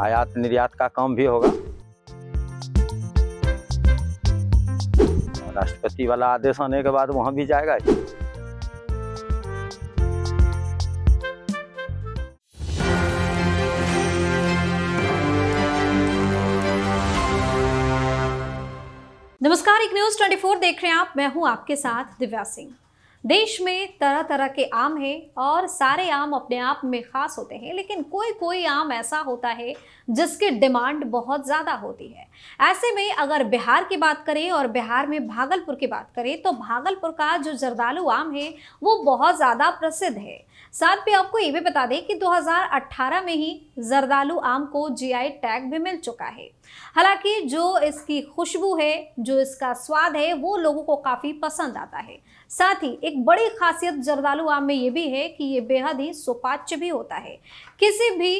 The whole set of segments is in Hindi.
आयात निर्यात का काम भी होगा राष्ट्रपति वाला आदेश आने के बाद वहां भी जाएगा नमस्कार एक न्यूज 24 देख रहे हैं आप मैं हूं आपके साथ दिव्या सिंह देश में तरह तरह के आम हैं और सारे आम अपने आप में ख़ास होते हैं लेकिन कोई कोई आम ऐसा होता है जिसकी डिमांड बहुत ज़्यादा होती है ऐसे में अगर बिहार की बात करें और बिहार में भागलपुर की बात करें तो भागलपुर का जो जरदालू आम है वो बहुत ज़्यादा प्रसिद्ध है साथ में आपको ये भी बता दें कि 2018 में ही जर्दालू आम को जी टैग भी मिल चुका है हालांकि जो इसकी खुशबू है जो इसका स्वाद है वो लोगों को काफ़ी पसंद आता है साथ ही एक बड़ी खासियत जरदालू आम में ये भी है कि ये बेहद ही सुपाच्य भी होता है किसी भी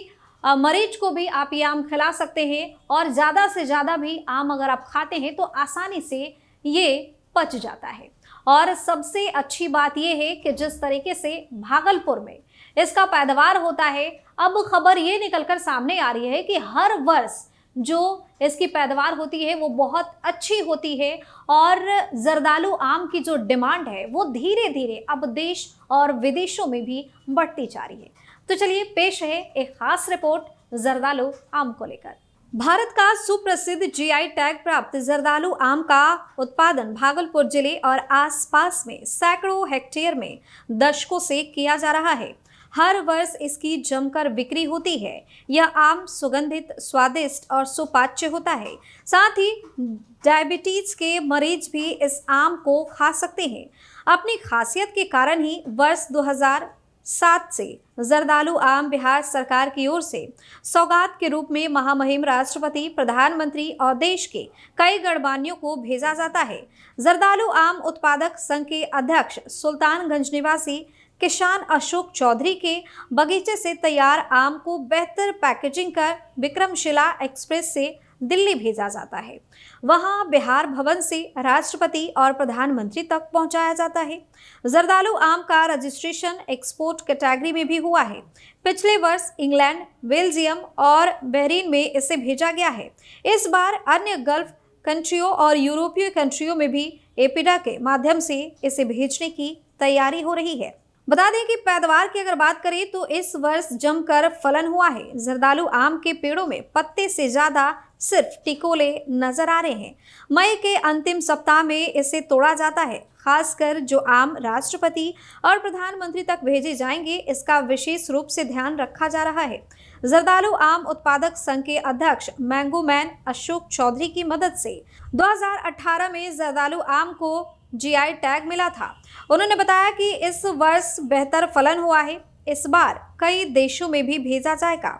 मरीज को भी आप ये आम खिला सकते हैं और ज़्यादा से ज़्यादा भी आम अगर आप खाते हैं तो आसानी से ये पच जाता है और सबसे अच्छी बात यह है कि जिस तरीके से भागलपुर में इसका पैदावार होता है अब खबर ये निकलकर सामने आ रही है कि हर वर्ष जो इसकी पैदावार होती है वो बहुत अच्छी होती है और जरदालू आम की जो डिमांड है वो धीरे धीरे अब देश और विदेशों में भी बढ़ती जा रही है तो चलिए पेश है एक खास रिपोर्ट जरदालू आम को लेकर भारत का सुप्रसिद्ध जीआई टैग प्राप्त जरदालू आम का उत्पादन भागलपुर जिले और आसपास में सैकड़ों हेक्टेयर में दशकों से किया जा रहा है हर वर्ष इसकी जमकर बिक्री होती है यह आम सुगंधित स्वादिष्ट और सुपाच्य होता है साथ ही डायबिटीज के मरीज भी इस आम को खा सकते हैं अपनी खासियत के कारण ही वर्ष 2007 से जरदालू आम बिहार सरकार की ओर से सौगात के रूप में महामहिम राष्ट्रपति प्रधानमंत्री और देश के कई गणमान्यों को भेजा जाता है जरदालू आम उत्पादक संघ के अध्यक्ष सुल्तानगंज निवासी किसान अशोक चौधरी के बगीचे से तैयार आम को बेहतर पैकेजिंग कर विक्रमशिला एक्सप्रेस से दिल्ली भेजा जाता है वहां बिहार भवन से राष्ट्रपति और प्रधानमंत्री तक पहुंचाया जाता है जरदालू आम का रजिस्ट्रेशन एक्सपोर्ट कैटेगरी में भी हुआ है पिछले वर्ष इंग्लैंड बेल्जियम और बहरीन में इसे भेजा गया है इस बार अन्य गल्फ कंट्रियों और यूरोपीय कंट्रियों में भी एपिडा के माध्यम से इसे भेजने की तैयारी हो रही है बता दें कि पैदावार की अगर बात करें तो इस वर्ष जमकर फलन हुआ है जरदालू आम के पेड़ों में पत्ते से ज्यादा सिर्फ टिकोले नजर आ रहे हैं मई के अंतिम सप्ताह में इसे तोड़ा जाता है खासकर जो आम राष्ट्रपति और प्रधानमंत्री तक भेजे जाएंगे इसका विशेष रूप से ध्यान रखा जा रहा है जरदालू आम उत्पादक संघ के अध्यक्ष मैंगोमैन अशोक चौधरी की मदद से 2018 में जरदालू आम को जीआई टैग मिला था उन्होंने बताया कि इस वर्ष बेहतर फलन हुआ है इस बार कई देशों में भी भेजा जाएगा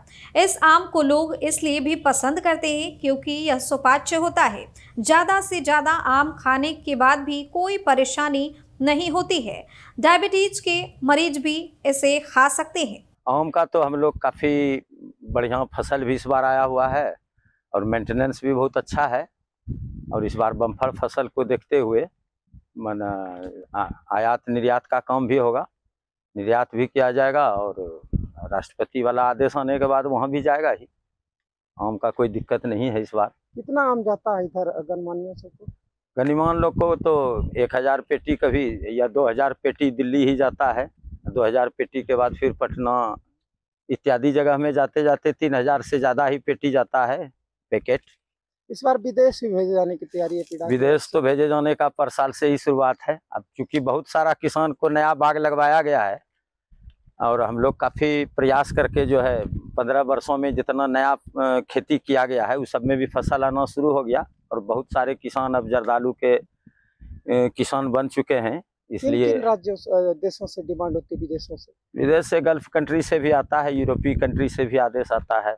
इस आम को लोग इसलिए भी पसंद करते हैं क्योंकि यह सुपाच्य होता है ज़्यादा से ज़्यादा आम खाने के बाद भी कोई परेशानी नहीं होती है डायबिटीज के मरीज भी इसे खा सकते हैं आम का तो हम लोग काफ़ी बढ़िया फसल भी इस बार आया हुआ है और मेंटेनेंस भी बहुत अच्छा है और इस बार बम्फर फसल को देखते हुए मन आयात निर्यात का काम भी होगा निर्यात भी किया जाएगा और राष्ट्रपति वाला आदेश आने के बाद वहाँ भी जाएगा ही आम का कोई दिक्कत नहीं है इस बार कितना आम जाता है इधर गणमान्य से तो गणिमान लोग को तो एक हज़ार पेटी कभी या दो हज़ार पेटी दिल्ली ही जाता है दो हज़ार पेटी के बाद फिर पटना इत्यादि जगह में जाते जाते तीन हज़ार से ज़्यादा ही पेटी जाता है पैकेट इस बार विदेश भी भेजे जाने की तैयारी है पीड़ा विदेश तो भेजे जाने का पर साल से ही शुरुआत है अब चूंकि बहुत सारा किसान को नया बाग लगवाया गया है और हम लोग काफ़ी प्रयास करके जो है पंद्रह वर्षों में जितना नया खेती किया गया है उस सब में भी फसल आना शुरू हो गया और बहुत सारे किसान अब जर्दालू के किसान बन चुके हैं इसलिए राज्यों देशों से डिमांड होती है विदेशों से विदेश से गल्फ कंट्री से भी आता है यूरोपीय कंट्री से भी आदेश आता है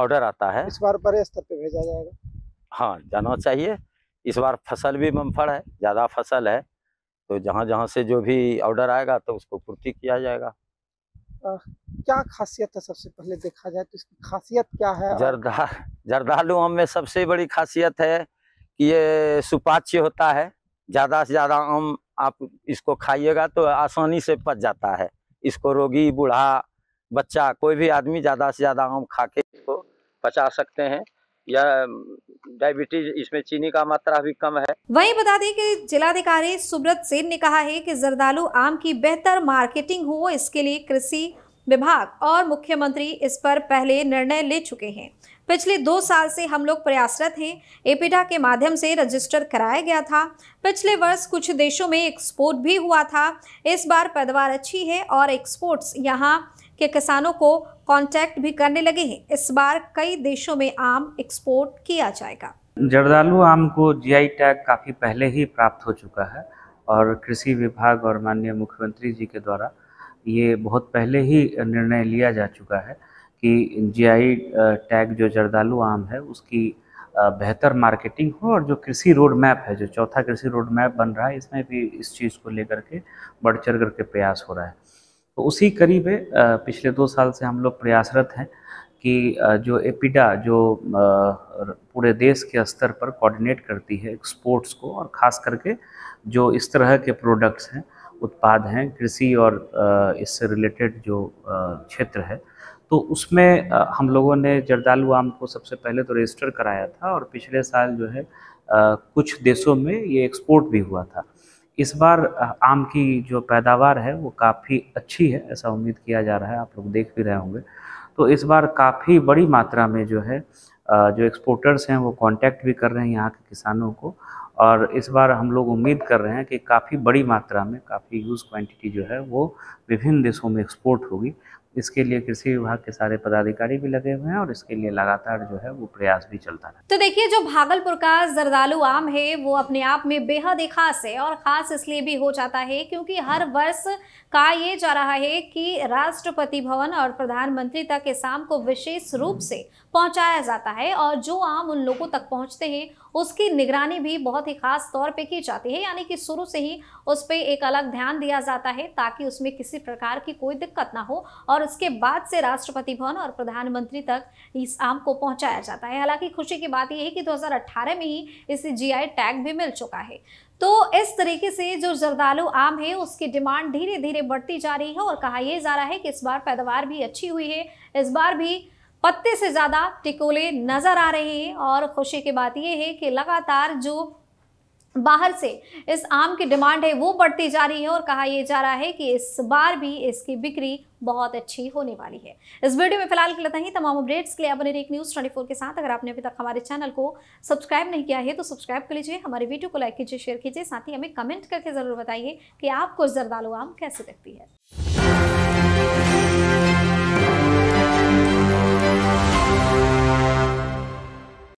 ऑर्डर आता है इस बार बड़े स्तर पे भेजा जाएगा हाँ जाना चाहिए इस बार फसल भी मम्फड़ है ज़्यादा फसल है तो जहाँ जहाँ से जो भी ऑर्डर आएगा तो उसको पूर्ति किया जाएगा आ, क्या खासियत है सबसे पहले देखा जाए तो इसकी खासियत क्या है जरदा जरदालू आम में सबसे बड़ी खासियत है कि ये सुपाच्य होता है ज़्यादा से ज़्यादा आम आप इसको खाइएगा तो आसानी से पच जाता है इसको रोगी बूढ़ा बच्चा कोई भी आदमी ज़्यादा से ज़्यादा आम खा के पचा सकते हैं या डायबिटीज इसमें चीनी का मात्रा भी कम है वहीं बता दें कि जिलाधिकारी सुब्रत सेन ने कहा है कि जरदालू आम की बेहतर मार्केटिंग हो इसके लिए कृषि विभाग और मुख्यमंत्री इस पर पहले निर्णय ले चुके हैं पिछले दो साल से हम लोग प्रयासरत हैं एपिडा के माध्यम से रजिस्टर कराया गया था पिछले वर्ष कुछ देशों में एक्सपोर्ट भी हुआ था इस बार पैदावार अच्छी है और एक्सपोर्ट्स यहाँ के किसानों को कांटेक्ट भी करने लगे हैं इस बार कई देशों में आम एक्सपोर्ट किया जाएगा जरदालु आम को जीआई टैग काफ़ी पहले ही प्राप्त हो चुका है और कृषि विभाग और माननीय मुख्यमंत्री जी के द्वारा ये बहुत पहले ही निर्णय लिया जा चुका है कि जीआई टैग जो जर्दालू आम है उसकी बेहतर मार्केटिंग हो और जो कृषि रोड मैप है जो चौथा कृषि रोड मैप बन रहा है इसमें भी इस चीज़ को लेकर के बढ़ चढ़ करके प्रयास हो रहा है तो उसी करीब है पिछले दो साल से हम लोग प्रयासरत हैं कि जो एपिडा जो पूरे देश के स्तर पर कोऑर्डिनेट करती है एक्सपोर्ट्स को और ख़ास करके जो इस तरह के प्रोडक्ट्स हैं उत्पाद हैं कृषि और इससे रिलेटेड जो क्षेत्र है तो उसमें हम लोगों ने जर्दालू आम को सबसे पहले तो रजिस्टर कराया था और पिछले साल जो है कुछ देशों में ये एक्सपोर्ट भी हुआ था इस बार आम की जो पैदावार है वो काफ़ी अच्छी है ऐसा उम्मीद किया जा रहा है आप लोग देख भी रहे होंगे तो इस बार काफ़ी बड़ी मात्रा में जो है जो एक्सपोर्टर्स हैं वो कांटेक्ट भी कर रहे हैं यहाँ के किसानों को और इस बार हम लोग उम्मीद कर रहे हैं कि काफ़ी बड़ी मात्रा में काफ़ी यूज़ क्वांटिटी जो है वो विभिन्न देशों में एक्सपोर्ट होगी इसके लिए कृषि विभाग के सारे पदाधिकारी भी लगे हुए हैं और इसके लिए लगातार जो है वो प्रयास भी चलता है तो देखिए जो भागलपुर का जरदालू आम है वो अपने आप में बेहद ही खास है और खास इसलिए भी हो जाता है क्योंकि हर वर्ष कहा यह जा रहा है कि राष्ट्रपति भवन और प्रधानमंत्री तक इस आम को विशेष रूप से पहुंचाया जाता है और जो आम उन लोगों तक पहुंचते हैं उसकी निगरानी भी बहुत ही खास तौर पे की जाती है यानी कि शुरू से ही उस पर एक अलग ध्यान दिया जाता है ताकि उसमें किसी प्रकार की कोई दिक्कत ना हो और और उसके बाद से राष्ट्रपति भवन और प्रधानमंत्री तक इस आम को पहुंचाया जाता है हालांकि खुशी की बात यह है कि 2018 में ही इसे जीआई टैग भी मिल चुका है तो इस तरीके से जो जर्दालू आम है उसकी डिमांड धीरे धीरे बढ़ती जा रही है और कहा यह जा रहा है कि इस बार पैदावार भी अच्छी हुई है इस बार भी पत्ते से ज़्यादा टिकोले नज़र आ रहे हैं और खुशी की बात यह है कि लगातार जो बाहर से इस आम की डिमांड है वो बढ़ती जा रही है और कहा यह जा रहा है कि इस बार भी इसकी बिक्री बहुत अच्छी होने वाली है इस वीडियो में फिलहाल के लिए ही तमाम अपडेट्स के लिए बने रही न्यूज़ ट्वेंटी के साथ अगर आपने अभी तक हमारे चैनल को सब्सक्राइब नहीं किया है तो सब्सक्राइब कर लीजिए हमारे वीडियो को लाइक कीजिए शेयर कीजिए साथ ही हमें कमेंट करके ज़रूर बताइए कि आपको जरदालू आम कैसे लगती है